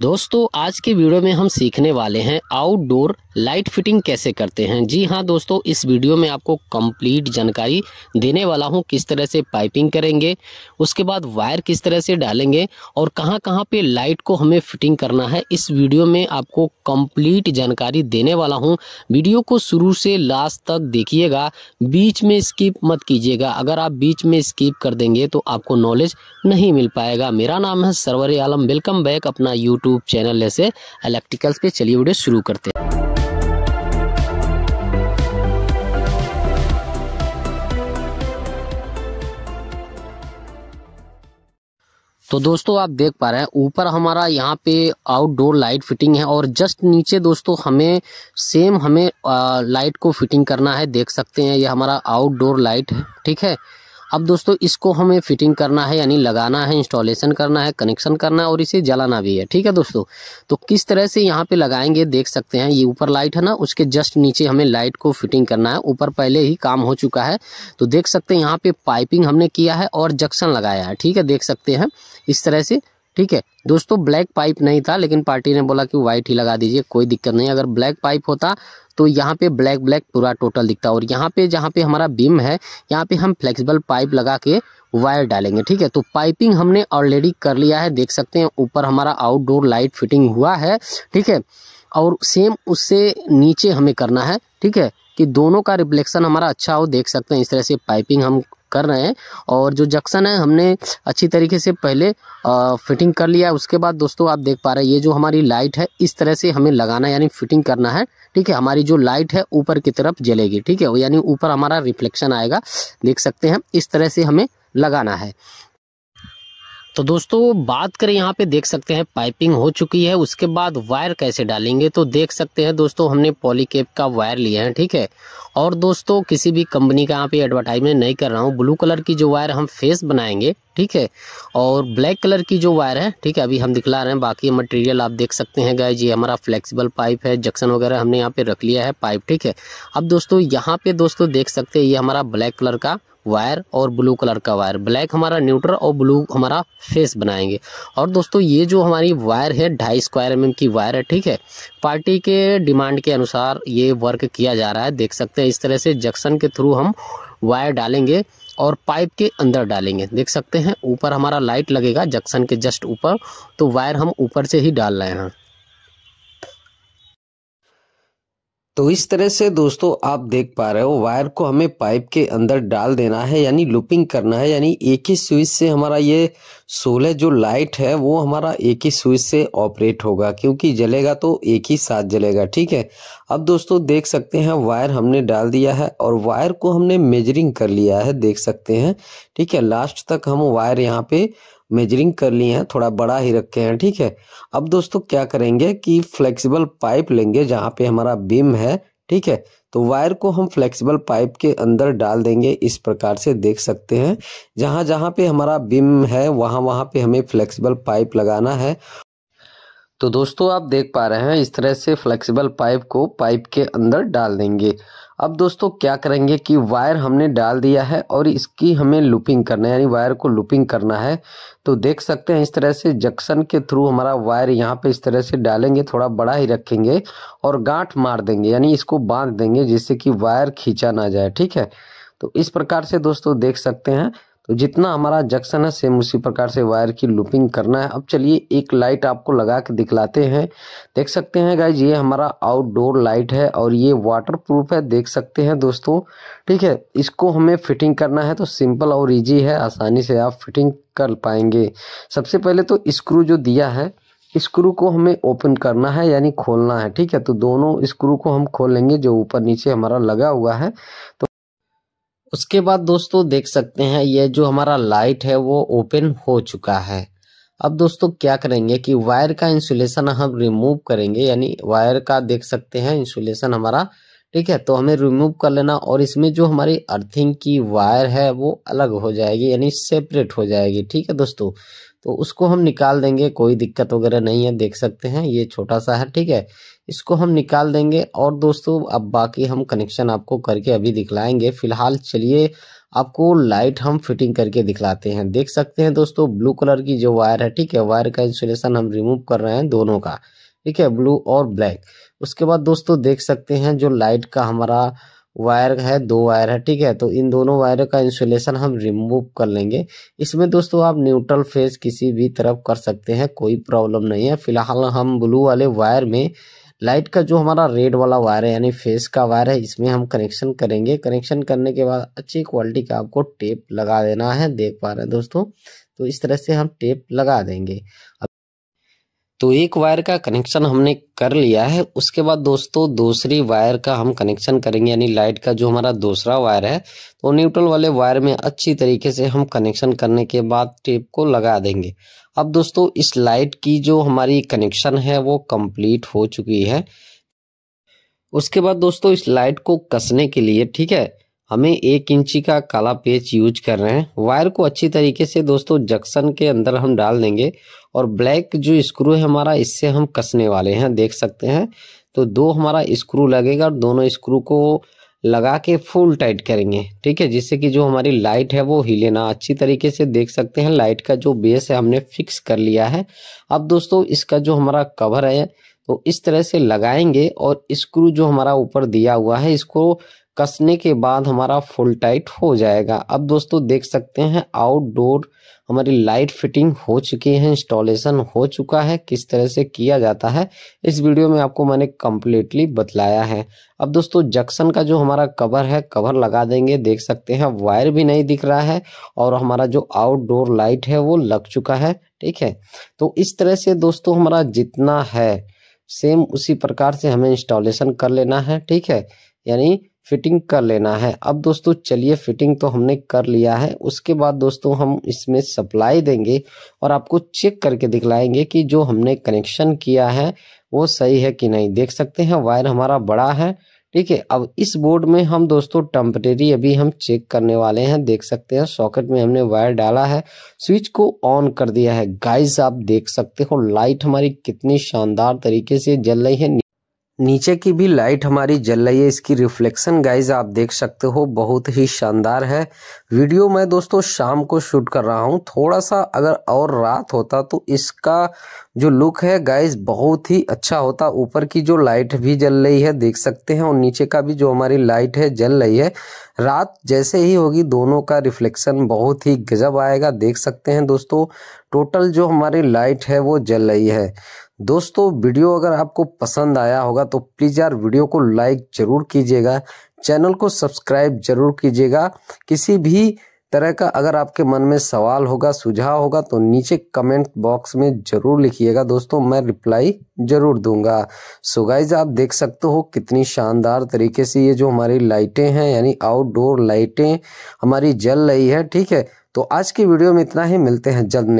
दोस्तों आज के वीडियो में हम सीखने वाले हैं आउटडोर लाइट फिटिंग कैसे करते हैं जी हाँ दोस्तों इस वीडियो में आपको कंप्लीट जानकारी देने वाला हूँ किस तरह से पाइपिंग करेंगे उसके बाद वायर किस तरह से डालेंगे और कहाँ कहाँ पे लाइट को हमें फिटिंग करना है इस वीडियो में आपको कंप्लीट जानकारी देने वाला हूँ वीडियो को शुरू से लास्ट तक देखिएगा बीच में स्किप मत कीजिएगा अगर आप बीच में स्किप कर देंगे तो आपको नॉलेज नहीं मिल पाएगा मेरा नाम है सरवर आलम वेलकम बैक अपना यूट्यूब यूट्यूब चैनल ऐसे इलेक्ट्रिकल्स पे चलिए वीडियो शुरू करते हैं तो दोस्तों आप देख पा रहे हैं ऊपर हमारा यहाँ पे आउटडोर लाइट फिटिंग है और जस्ट नीचे दोस्तों हमें सेम हमें आ, लाइट को फिटिंग करना है देख सकते हैं ये हमारा आउटडोर लाइट है ठीक है अब दोस्तों इसको हमें फिटिंग करना है यानी लगाना है इंस्टॉलेशन करना है कनेक्शन करना है और इसे जलाना भी है ठीक है दोस्तों तो किस तरह से यहाँ पे लगाएंगे देख सकते हैं ये ऊपर लाइट है ना उसके जस्ट नीचे हमें लाइट को फिटिंग करना है ऊपर पहले ही काम हो चुका है तो देख सकते हैं यहाँ पे पाइपिंग हमने किया है और जक्शन लगाया है ठीक है देख सकते हैं इस तरह से ठीक है दोस्तों ब्लैक पाइप नहीं था लेकिन पार्टी ने बोला कि वाइट ही लगा दीजिए कोई दिक्कत नहीं अगर ब्लैक पाइप होता तो यहाँ पे ब्लैक ब्लैक पूरा टोटल दिखता और यहाँ पे जहाँ पे हमारा बीम है यहाँ पे हम फ्लेक्सिबल पाइप लगा के वायर डालेंगे ठीक है तो पाइपिंग हमने ऑलरेडी कर लिया है देख सकते हैं ऊपर हमारा आउटडोर लाइट फिटिंग हुआ है ठीक है और सेम उससे नीचे हमें करना है ठीक है कि दोनों का रिफ्लेक्शन हमारा अच्छा हो देख सकते हैं इस तरह से पाइपिंग हम कर रहे हैं और जो जक्शन है हमने अच्छी तरीके से पहले आ, फिटिंग कर लिया उसके बाद दोस्तों आप देख पा रहे हैं ये जो हमारी लाइट है इस तरह से हमें लगाना यानी फिटिंग करना है ठीक है हमारी जो लाइट है ऊपर की तरफ जलेगी ठीक है यानी ऊपर हमारा रिफ्लेक्शन आएगा देख सकते हैं इस तरह से हमें लगाना है तो दोस्तों बात करें यहाँ पे देख सकते हैं पाइपिंग हो चुकी है उसके बाद वायर कैसे डालेंगे तो देख सकते हैं दोस्तों हमने पॉलीकेप का वायर लिया है ठीक है और दोस्तों किसी भी कंपनी का यहाँ पे एडवर्टाइजमेंट नहीं कर रहा हूँ ब्लू कलर की जो वायर हम फेस बनाएंगे ठीक है और ब्लैक कलर की जो वायर है ठीक है अभी हम दिखला रहे हैं बाकी मटेरियल आप देख सकते हैं गाय ये हमारा फ्लेक्सिबल पाइप है जक्शन वगैरह हमने यहाँ पे रख लिया है पाइप ठीक है अब दोस्तों यहाँ पे दोस्तों देख सकते हैं ये हमारा ब्लैक कलर का वायर और ब्लू कलर का वायर ब्लैक हमारा न्यूट्रल और ब्लू हमारा फेस बनाएंगे और दोस्तों ये जो हमारी वायर है ढाई स्क्वायर एम की वायर है ठीक है पार्टी के डिमांड के अनुसार ये वर्क किया जा रहा है देख सकते हैं इस तरह से जक्शन के थ्रू हम वायर डालेंगे और पाइप के अंदर डालेंगे देख सकते हैं ऊपर हमारा लाइट लगेगा जक्शन के जस्ट ऊपर तो वायर हम ऊपर से ही डाल रहे हैं तो इस तरह से दोस्तों आप देख पा रहे हो वायर को हमें पाइप के अंदर डाल देना है यानी लूपिंग करना है यानी एक ही स्विच से हमारा ये सोलह जो लाइट है वो हमारा एक ही स्विच से ऑपरेट होगा क्योंकि जलेगा तो एक ही साथ जलेगा ठीक है अब दोस्तों देख सकते हैं वायर हमने डाल दिया है और वायर को हमने मेजरिंग कर लिया है देख सकते हैं ठीक है लास्ट तक हम वायर यहाँ पे मेजरिंग कर लिए हैं थोड़ा बड़ा ही रखे हैं ठीक है अब दोस्तों क्या करेंगे कि फ्लेक्सिबल पाइप लेंगे जहाँ पे हमारा बीम है ठीक है तो वायर को हम फ्लेक्सिबल पाइप के अंदर डाल देंगे इस प्रकार से देख सकते हैं जहाँ जहाँ पे हमारा बिम है वहाँ वहाँ पे हमें फ्लेक्सिबल पाइप लगाना है तो दोस्तों आप देख पा रहे हैं इस तरह से फ्लेक्सिबल पाइप को पाइप के अंदर डाल देंगे अब दोस्तों क्या करेंगे कि वायर हमने डाल दिया है और इसकी हमें लूपिंग करना है यानी वायर को लूपिंग करना है तो देख सकते हैं इस तरह से जक्शन के थ्रू हमारा वायर यहाँ पे इस तरह से डालेंगे थोड़ा बड़ा ही रखेंगे और गांठ मार देंगे यानी इसको बांध देंगे जिससे कि वायर खींचा ना जाए ठीक है तो इस प्रकार से दोस्तों देख सकते हैं तो जितना हमारा जंक्शन है सेम उसी प्रकार से वायर की लूपिंग करना है अब चलिए एक लाइट आपको लगा के दिखलाते हैं देख सकते हैं गाइज ये हमारा आउटडोर लाइट है और ये वाटर प्रूफ है देख सकते हैं दोस्तों ठीक है इसको हमें फिटिंग करना है तो सिंपल और ईजी है आसानी से आप फिटिंग कर पाएंगे सबसे पहले तो स्क्रू जो दिया है स्क्रू को हमें ओपन करना है यानी खोलना है ठीक है तो दोनों स्क्रू को हम खोल लेंगे जो ऊपर नीचे हमारा लगा हुआ है तो उसके बाद दोस्तों देख सकते हैं ये जो हमारा लाइट है वो ओपन हो चुका है अब दोस्तों क्या करेंगे कि वायर का इंसुलेशन हम रिमूव करेंगे यानी वायर का देख सकते हैं इंसुलेशन हमारा ठीक है तो हमें रिमूव कर लेना और इसमें जो हमारी अर्थिंग की वायर है वो अलग हो जाएगी यानी सेपरेट हो जाएगी ठीक है दोस्तों तो उसको हम निकाल देंगे कोई दिक्कत वगैरह नहीं है देख सकते हैं ये छोटा सा है ठीक है इसको हम निकाल देंगे और दोस्तों अब बाकी हम कनेक्शन आपको करके अभी दिखलाएंगे फिलहाल चलिए आपको लाइट हम फिटिंग करके दिखलाते हैं देख सकते हैं दोस्तों ब्लू कलर की जो वायर है ठीक है वायर का इंसुलेशन हम रिमूव कर रहे हैं दोनों का ठीक है ब्लू और ब्लैक उसके बाद दोस्तों देख सकते हैं जो लाइट का हमारा वायर है दो वायर है ठीक है तो इन दोनों वायर का इंसुलेशन हम रिमूव कर लेंगे इसमें दोस्तों आप न्यूट्रल फेस किसी भी तरफ कर सकते हैं कोई प्रॉब्लम नहीं है फिलहाल हम ब्लू वाले वायर में लाइट का जो हमारा रेड वाला वायर है यानी फेस का वायर है इसमें हम कनेक्शन करेंगे कनेक्शन करने के बाद अच्छी क्वालिटी का आपको टेप लगा देना है देख पा रहे हैं दोस्तों तो इस तरह से हम टेप लगा देंगे तो एक वायर का कनेक्शन हमने कर लिया है उसके बाद दोस्तों दूसरी वायर का हम कनेक्शन करेंगे यानी लाइट का जो हमारा दूसरा वायर है तो न्यूट्रल वाले वायर में अच्छी तरीके से हम कनेक्शन करने के बाद टेप को लगा देंगे अब दोस्तों इस लाइट की जो हमारी कनेक्शन है वो कंप्लीट हो चुकी है उसके बाद दोस्तों इस लाइट को कसने के लिए ठीक है हमें एक इंची का काला पेच यूज कर रहे हैं वायर को अच्छी तरीके से दोस्तों जक्शन के अंदर हम डाल देंगे और ब्लैक जो स्क्रू है हमारा इससे हम कसने वाले हैं देख सकते हैं तो दो हमारा स्क्रू लगेगा और दोनों स्क्रू को लगा के फुल टाइट करेंगे ठीक है जिससे कि जो हमारी लाइट है वो हिले ना अच्छी तरीके से देख सकते हैं लाइट का जो बेस है हमने फिक्स कर लिया है अब दोस्तों इसका जो हमारा कवर है तो इस तरह से लगाएंगे और स्क्रू जो हमारा ऊपर दिया हुआ है इसको कसने के बाद हमारा फुल टाइट हो जाएगा अब दोस्तों देख सकते हैं आउटडोर हमारी लाइट फिटिंग हो चुकी है इंस्टॉलेशन हो चुका है किस तरह से किया जाता है इस वीडियो में आपको मैंने कम्प्लीटली बतलाया है अब दोस्तों जक्सन का जो हमारा कवर है कवर लगा देंगे देख सकते हैं वायर भी नहीं दिख रहा है और हमारा जो आउटडोर लाइट है वो लग चुका है ठीक है तो इस तरह से दोस्तों हमारा जितना है सेम उसी प्रकार से हमें इंस्टॉलेशन कर लेना है ठीक है यानी फिटिंग कर लेना है अब दोस्तों चलिए फिटिंग तो हमने कर लिया है उसके बाद दोस्तों हम इसमें सप्लाई देंगे और आपको चेक करके दिखलाएंगे कि जो हमने कनेक्शन किया है वो सही है कि नहीं देख सकते हैं वायर हमारा बड़ा है ठीक है अब इस बोर्ड में हम दोस्तों टम्परेरी अभी हम चेक करने वाले हैं देख सकते हैं सॉकेट में हमने वायर डाला है स्विच को ऑन कर दिया है गाइस आप देख सकते हो लाइट हमारी कितनी शानदार तरीके से जल रही है नीचे की भी लाइट हमारी जल रही है इसकी रिफ्लेक्शन गाइज आप देख सकते हो बहुत ही शानदार है वीडियो मैं दोस्तों शाम को शूट कर रहा हूँ थोड़ा सा अगर और रात होता तो इसका जो लुक है गाइज बहुत ही अच्छा होता ऊपर की जो लाइट भी जल रही है देख सकते हैं और नीचे का भी जो हमारी लाइट है जल रही है रात जैसे ही होगी दोनों का रिफ्लेक्शन बहुत ही गजब आएगा देख सकते हैं दोस्तों टोटल जो हमारी लाइट है वो जल रही है दोस्तों वीडियो अगर आपको पसंद आया होगा तो प्लीज़ यार वीडियो को लाइक ज़रूर कीजिएगा चैनल को सब्सक्राइब ज़रूर कीजिएगा किसी भी तरह का अगर आपके मन में सवाल होगा सुझाव होगा तो नीचे कमेंट बॉक्स में ज़रूर लिखिएगा दोस्तों मैं रिप्लाई ज़रूर दूंगा सो गाइज आप देख सकते हो कितनी शानदार तरीके से ये जो हमारी लाइटें हैं यानी आउटडोर लाइटें हमारी जल रही है ठीक है तो आज की वीडियो में इतना ही मिलते हैं जल्द